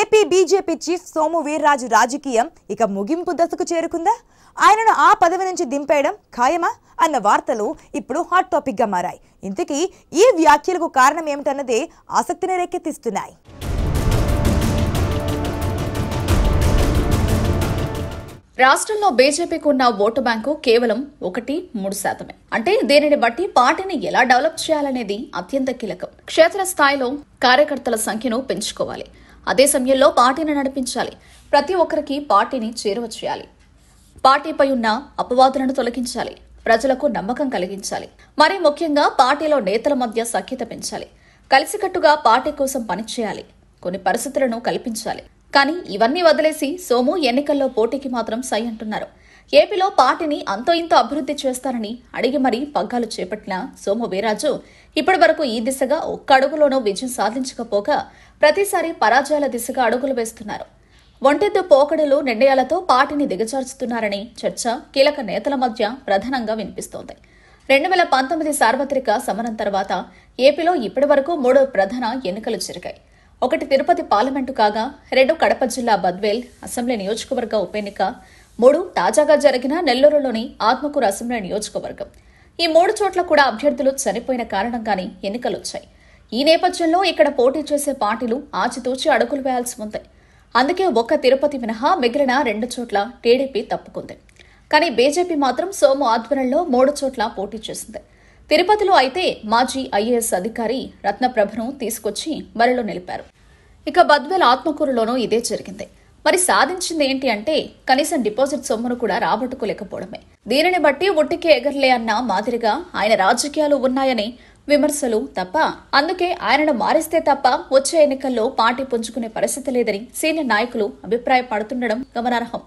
AP BJP chief Somu Veerraju రాజకీయం ఇక ముగింపు దశకు చేరుకుందా ఆయనను ఆ పదవి నుంచి దింపేయడం ఖాయమా అన్న వార్తలు ఇప్పుడు హాట్ టాపిక్గా మారాయి ఇంతకీ ఈ వ్యాఖ్యలకు కారణం ఏమిటన్నదే ఆసక్తిని రేకెత్తిస్తున్నాయి రాష్ట్రంలో బీజేపీకి ఉన్న ఓటు బ్యాంకు కేవలం ఒకటి మూడు శాతమే అంటే దీనిని బట్టి పార్టీని ఎలా డెవలప్ చేయాలనేది అత్యంత కీలకం క్షేత్ర స్థాయిలో కార్యకర్తల సంఖ్యను పెంచుకోవాలి అదే సమయంలో పార్టీని నడిపించాలి ప్రతి ఒక్కరికి పార్టీని చేరువ చేయాలి పార్టీపై ఉన్న అపవాదులను తొలగించాలి ప్రజలకు నమ్మకం కలిగించాలి మరీ ముఖ్యంగా పార్టీలో నేతల మధ్య సఖ్యత పెంచాలి కలిసికట్టుగా పార్టీ కోసం పనిచేయాలి కొన్ని పరిస్థితులను కల్పించాలి కానీ ఇవన్నీ వదిలేసి సోము ఎన్నికల్లో పోటీకి మాత్రం సై అంటున్నారు ఏపీలో పార్టీని అంతో ఇంతో అభివృద్ధి చేస్తారని అడిగి మరీ పగ్గాలు చేపట్టిన సోము వీరాజు ఇప్పటి వరకు ఈ దిశగా ఒక్క అడుగులోనూ విజయం సాధించకపోగా ప్రతిసారి పరాజయాల దిశగా అడుగులు వేస్తున్నారు ఒంటెద్దు పోకడలు నిర్ణయాలతో పార్టీని దిగజార్చుతున్నారని చర్చ కీలక నేతల మధ్య ప్రధానంగా వినిపిస్తోంది రెండు వేల పంతొమ్మిది సార్వత్రిక సమరం తర్వాత ఏపీలో ఇప్పటి వరకు మూడు ప్రధాన ఎన్నికలు జరిగాయి ఒకటి తిరుపతి పార్లమెంటు కాగా రెండు కడప జిల్లా బద్వేల్ అసెంబ్లీ నియోజకవర్గ ఉప ఎన్నిక మూడు తాజాగా జరిగిన నెల్లూరులోని ఆత్మకూరు అసెంబ్లీ నియోజకవర్గం ఈ మూడు చోట్ల కూడా అభ్యర్థులు చనిపోయిన కారణంగానే ఎన్నికలు వచ్చాయి ఈ నేపథ్యంలో ఇక్కడ పోటీ చేసే పార్టీలు ఆచితూచి అడుగులు వేయాల్సి ఉంది అందుకే ఒక్క తిరుపతి మినహా మిగిలిన రెండు చోట్ల టీడీపీ తప్పుకుంది కానీ బీజేపీ మాత్రం సోము ఆధ్వర్యంలో మూడు చోట్ల పోటీ చేసింది తిరుపతిలో అయితే మాజీ ఐఏఎస్ అధికారి రత్నప్రభను తీసుకొచ్చి బరిలో నిలిపారు ఇక బద్వేల్ ఆత్మకూరులోనూ ఇదే జరిగింది మరి సాధించింది ఏంటి అంటే కనీసం డిపాజిట్ సొమ్మును కూడా రాబట్టుకోలేకపోవడమే దీనిని బట్టి ఒట్టికి ఎగరలే అన్న మాదిరిగా ఆయన రాజకీయాలు ఉన్నాయని విమర్శలు తప్ప అందుకే ఆయనను మారిస్తే తప్ప వచ్చే ఎన్నికల్లో పార్టీ పుంజుకునే పరిస్థితి లేదని సీనియర్ నాయకులు అభిప్రాయపడుతుండడం గమనార్హం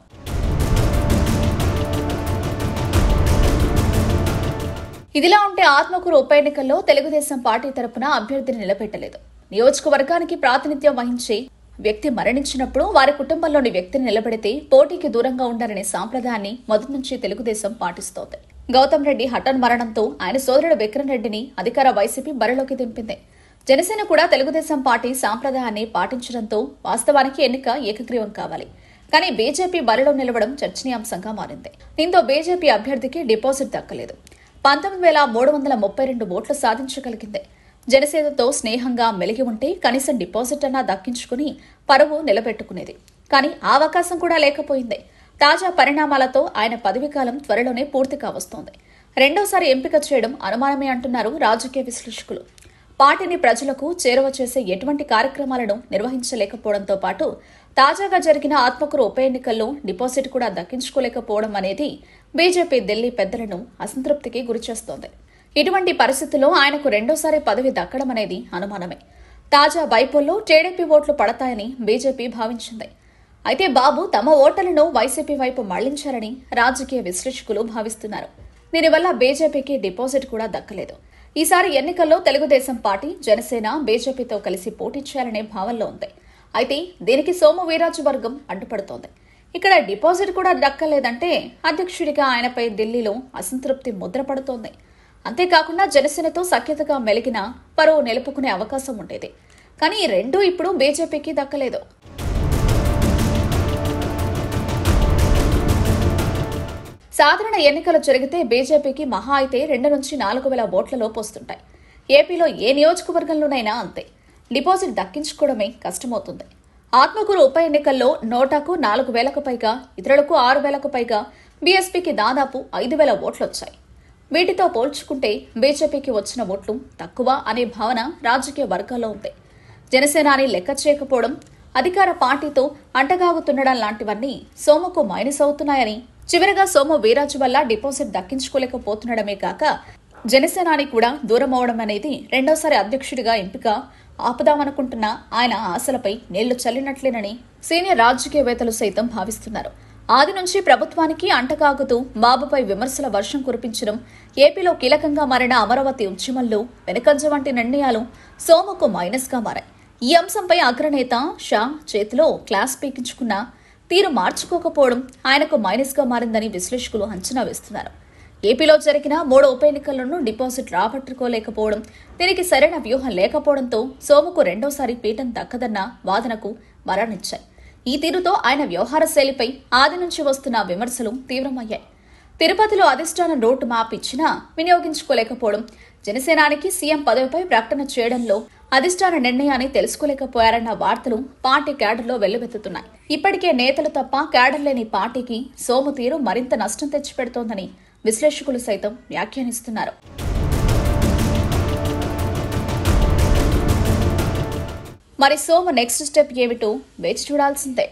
ఇదిలా ఉంటే ఆత్మకూరు ఉప ఎన్నికల్లో తెలుగుదేశం పార్టీ తరపున అభ్యర్థిని నిలబెట్టలేదు నియోజకవర్గానికి ప్రాతినిధ్యం వహించి వ్యక్తి మరణించినప్పుడు వారి కుటుంబంలోని వ్యక్తిని నిలబెడితే పోటీకి దూరంగా ఉండాలనే సాంప్రదాయాన్ని మొదటి నుంచి తెలుగుదేశం పాటిస్తోంది గౌతమ్ రెడ్డి హఠాన్ మరణంతో ఆయన సోదరుడు విక్రమ్ రెడ్డిని అధికార వైసీపీ బరిలోకి దింపింది జనసేన కూడా తెలుగుదేశం పార్టీ సాంప్రదాయాన్ని పాటించడంతో వాస్తవానికి ఎన్నిక ఏకగ్రీవం కావాలి కానీ బీజేపీ బరిలో నిలవడం చర్చనీయాంశంగా మారింది దీంతో బీజేపీ అభ్యర్థికి డిపాజిట్ దక్కలేదు పంతొమ్మిది వేల మూడు వందల ముప్పై రెండు ఓట్లు సాధించగలిగింది జనసేనతో స్నేహంగా మెలిగి ఉంటే కనీసం డిపాజిట్ అన్నా దక్కించుకుని పరువు నిలబెట్టుకునేది కానీ ఆ అవకాశం కూడా లేకపోయింది తాజా పరిణామాలతో ఆయన పదవీకాలం త్వరలోనే పూర్తి కావస్తోంది రెండోసారి ఎంపిక చేయడం అనుమానమే అంటున్నారు రాజకీయ విశ్లేషకులు పార్టీని ప్రజలకు చేరువ చేసే ఎటువంటి కార్యక్రమాలను నిర్వహించలేకపోవడంతో పాటు తాజాగా జరిగిన ఆత్మకూరు ఉప ఎన్నికల్లో డిపాజిట్ కూడా దక్కించుకోలేకపోవడం అనేది బీజేపీ ఢిల్లీ పెద్దలను అసంతృప్తికి గురిచేస్తోంది ఇటువంటి పరిస్థితుల్లో ఆయనకు రెండోసారి పదవి దక్కడం అనేది అనుమానమే తాజా బైపోల్లో టీడీపీ ఓట్లు పడతాయని బీజేపీ భావించింది అయితే బాబు తమ ఓటర్లను వైసీపీ వైపు మళ్లించారని రాజకీయ విశ్లేషకులు భావిస్తున్నారు దీనివల్ల బీజేపీకి డిపాజిట్ కూడా దక్కలేదు ఈసారి ఎన్నికల్లో తెలుగుదేశం పార్టీ జనసేన బీజేపీతో కలిసి పోటీ చేయాలనే భావనలో ఉంది అయితే దీనికి సోము వర్గం అడ్డుపడుతోంది ఇక్కడ డిపాజిట్ కూడా దక్కలేదంటే అధ్యక్షుడిగా ఆయనపై ఢిల్లీలో అసంతృప్తి ముద్రపడుతోంది అంతేకాకుండా జనసేనతో సఖ్యతగా మెలిగిన పరువు నిలుపుకునే అవకాశం ఉండేది కానీ రెండూ ఇప్పుడు బీజేపీకి దక్కలేదు సాధారణ ఎన్నికలు జరిగితే బీజేపీకి మహా అయితే రెండు నుంచి నాలుగు వేల ఓట్ల లోపు వస్తుంటాయి ఏపీలో ఏ నియోజకవర్గంలోనైనా అంతే డిపాజిట్ దక్కించుకోవడమే కష్టమవుతుంది ఆత్మకూరు ఉప ఎన్నికల్లో నోటాకు నాలుగు వేలకు పైగా ఇతరులకు ఆరు వేలకు పైగా బీఎస్పీకి దాదాపు ఐదు వేల ఓట్లు వచ్చాయి వీటితో పోల్చుకుంటే బీజేపీకి వచ్చిన ఓట్లు తక్కువ అనే భావన రాజకీయ వర్గాల్లో ఉంది జనసేనాని లెక్క చేయకపోవడం అధికార పార్టీతో అంటగాగుతుండడం లాంటివన్నీ సోముకు మైనస్ అవుతున్నాయని చివరగా సోము వీరాజు వల్ల డిపాజిట్ దక్కించుకోలేకపోతుండడమే కాక జనసేనాని కూడా దూరం అవడం అనేది రెండోసారి అధ్యక్షుడిగా ఎంపిక ఆపదామనుకుంటున్న ఆయన ఆశలపై నీళ్లు చల్లినట్లేనని సీనియర్ రాజకీయవేత్తలు సైతం భావిస్తున్నారు ఆది నుంచి ప్రభుత్వానికి అంటకాగుతూ బాబుపై విమర్శల వర్షం కురిపించడం ఏపీలో కీలకంగా మారిన అమరావతి ఉద్యమంలో వెనకంజ వంటి నిర్ణయాలు సోముకు మైనస్గా మారాయి ఈ అంశంపై అగ్రనేత షా చేతిలో క్లాస్ పీకించుకున్న తీరు మార్చుకోకపోవడం ఆయనకు మైనస్గా మారిందని విశ్లేషకులు అంచనా వేస్తున్నారు ఏపీలో జరిగిన మూడు ఉప ఎన్నికలను డిపాజిట్ రాబట్టుకోలేకపోవడం దీనికి సరైన వ్యూహం లేకపోవడంతో సోముకు రెండోసారి పీఠం దక్కదన్న వాదనకు మరణించాయి ఈ తీరుతో ఆయన వ్యవహార శైలిపై ఆది నుంచి వస్తున్న విమర్శలు తీవ్రమయ్యాయి తిరుపతిలో అధిష్టానం రోడ్డు మ్యాప్ ఇచ్చినా వినియోగించుకోలేకపోవడం జనసేనానికి సీఎం పదవిపై ప్రకటన చేయడంలో అధిష్టాన నిర్ణయాన్ని తెలుసుకోలేకపోయారన్న వార్తలు పార్టీ క్యాడర్లో వెల్లువెత్తుతున్నాయి ఇప్పటికే నేతలు తప్ప క్యాడర్ లేని పార్టీకి సోము తీరు మరింత నష్టం తెచ్చిపెడుతోందని విశ్లేషకులు సైతం వ్యాఖ్యానిస్తున్నారు మరి సోము నెక్స్ట్ స్టెప్ ఏమిటో వేచి చూడాల్సిందే